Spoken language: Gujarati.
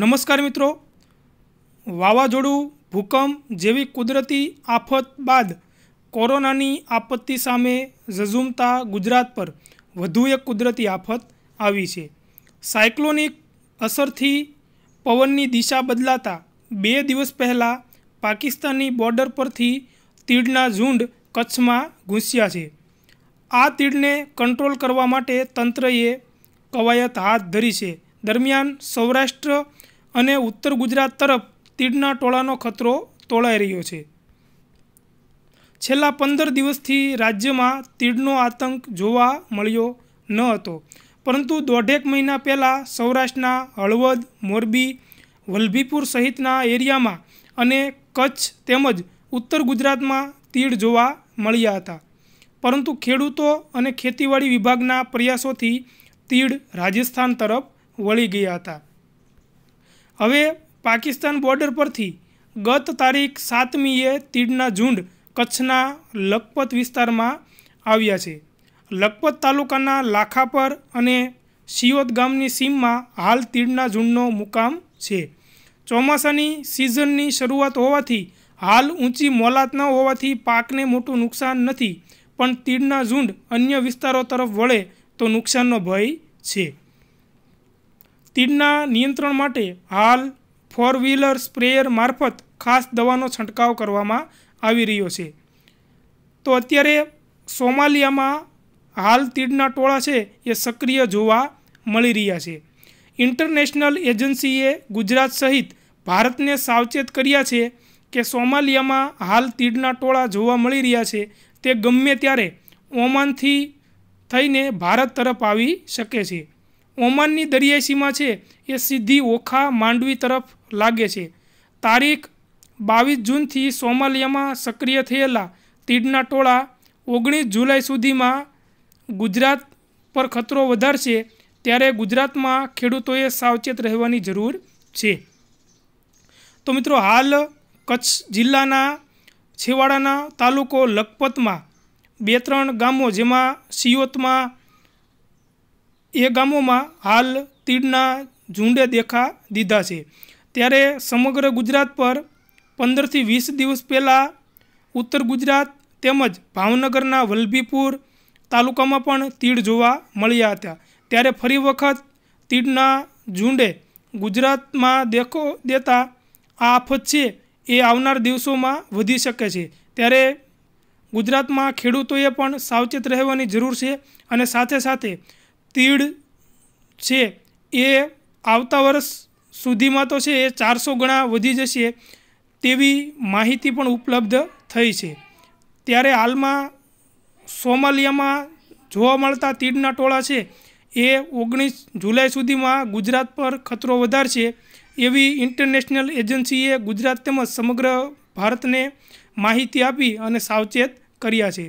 નમસ્કાર મિત્રો વાવાઝોડું ભૂકંપ જેવી કુદરતી આફત બાદ કોરોનાની આપત્તિ સામે ઝઝૂમતા ગુજરાત પર વધુ એક કુદરતી આફત આવી છે સાયક્લોનિક અસરથી પવનની દિશા બદલાતા બે દિવસ પહેલાં પાકિસ્તાનની બોર્ડર પરથી તીડના ઝુંડ કચ્છમાં ઘૂસ્યા છે આ તીડને કંટ્રોલ કરવા માટે તંત્રએ કવાયત હાથ ધરી છે દરમિયાન સૌરાષ્ટ્ર અને ઉત્તર ગુજરાત તરફ તીડના ટોળાનો ખતરો તોળાઈ રહ્યો છે છેલ્લા પંદર દિવસથી રાજ્યમાં તીડનો આતંક જોવા મળ્યો ન હતો પરંતુ દોઢેક મહિના પહેલાં સૌરાષ્ટ્રના હળવદ મોરબી વલભીપુર સહિતના એરિયામાં અને કચ્છ તેમજ ઉત્તર ગુજરાતમાં તીડ જોવા મળ્યા હતા પરંતુ ખેડૂતો અને ખેતીવાડી વિભાગના પ્રયાસોથી તીડ રાજસ્થાન તરફ વળી ગયા હતા હવે પાકિસ્તાન બોર્ડર પરથી ગત તારીખ સાતમીએ તીડના ઝુંડ કચ્છના લખપત વિસ્તારમાં આવ્યા છે લખપત તાલુકાના લાખાપર અને સિયોત ગામની સીમમાં હાલ તીડના ઝુંડનો મુકામ છે ચોમાસાની સિઝનની શરૂઆત હોવાથી હાલ ઊંચી મોલાત ન હોવાથી પાકને મોટું નુકસાન નથી પણ તીડના ઝુંડ અન્ય વિસ્તારો તરફ વળે તો નુકસાનનો ભય છે તીડના નિયંત્રણ માટે હાલ ફોર વ્હીલર સ્પ્રેયર મારફત ખાસ દવાનો છંટકાવ કરવામાં આવી રહ્યો છે તો અત્યારે સોમાલિયામાં હાલ તીડના ટોળા છે એ સક્રિય જોવા મળી રહ્યા છે ઇન્ટરનેશનલ એજન્સીએ ગુજરાત સહિત ભારતને સાવચેત કર્યા છે કે સોમાલિયામાં હાલ તીડના ટોળા જોવા મળી રહ્યા છે તે ગમે ત્યારે ઓમાનથી થઈને ભારત તરફ આવી શકે છે ઓમાનની દરિયાઈ સીમા છે એ સીધી ઓખા માંડવી તરફ લાગે છે તારીખ બાવીસ જૂનથી સોમાલિયામાં સક્રિય થયેલા તીડના ટોળા ઓગણીસ જુલાઈ સુધીમાં ગુજરાત પર ખતરો વધારશે ત્યારે ગુજરાતમાં ખેડૂતોએ સાવચેત રહેવાની જરૂર છે તો મિત્રો હાલ કચ્છ જિલ્લાના છેવાડાના તાલુકો લખપતમાં બે ત્રણ ગામો જેમાં સિયોતમાં એ ગામોમાં હાલ તીડના ઝુંડે દેખા દીધા છે ત્યારે સમગ્ર ગુજરાત પર પંદરથી વીસ દિવસ પહેલાં ઉત્તર ગુજરાત તેમજ ભાવનગરના વલભીપુર તાલુકામાં પણ તીડ જોવા મળ્યા હતા ત્યારે ફરી વખત તીડના ઝુંડે ગુજરાતમાં દેખો દેતા આ આફત છે એ આવનાર દિવસોમાં વધી શકે છે ત્યારે ગુજરાતમાં ખેડૂતોએ પણ સાવચેત રહેવાની જરૂર છે અને સાથે સાથે તીડ છે એ આવતા વર્ષ સુધીમાં તો છે એ ચારસો ગણા વધી જશે તેવી માહિતી પણ ઉપલબ્ધ થઈ છે ત્યારે હાલમાં સોમાલિયામાં જોવા મળતા તીડના ટોળા છે એ ઓગણીસ જુલાઈ સુધીમાં ગુજરાત પર ખતરો વધારશે એવી ઇન્ટરનેશનલ એજન્સીએ ગુજરાત તેમજ સમગ્ર ભારતને માહિતી આપી અને સાવચેત કર્યા છે